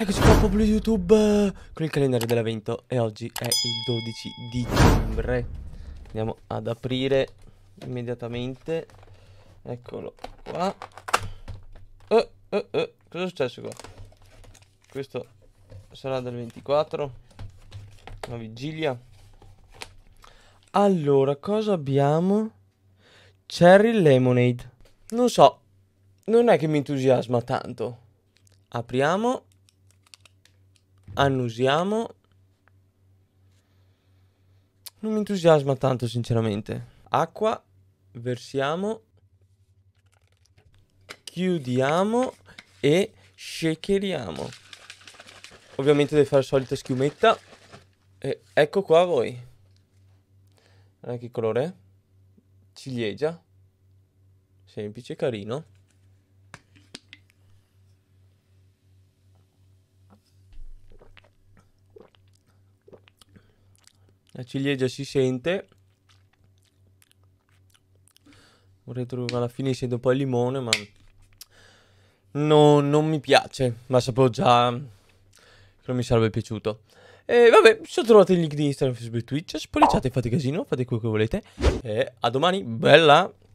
Eccoci qua popolo YouTube con il calendario dell'avvento e oggi è il 12 dicembre. Andiamo ad aprire immediatamente. Eccolo qua. Oh, oh, oh. Cosa è successo qua? Questo sarà del 24. La vigilia. Allora, cosa abbiamo? Cherry Lemonade. Non so, non è che mi entusiasma tanto. Apriamo annusiamo. Non mi entusiasma tanto sinceramente. Acqua, versiamo, chiudiamo e shakeriamo. Ovviamente devi fare la solita schiumetta. E ecco qua voi. Eh, che colore? Ciliegia. Semplice, carino. La ciliegia si sente. Vorrei trovare alla fine sento un po' il limone, ma no, non mi piace. Ma sapevo già che non mi sarebbe piaciuto. E vabbè, se trovate il link di Instagram, Facebook, e Twitch, spolliciate, fate casino, fate quello che volete. E a domani, bella!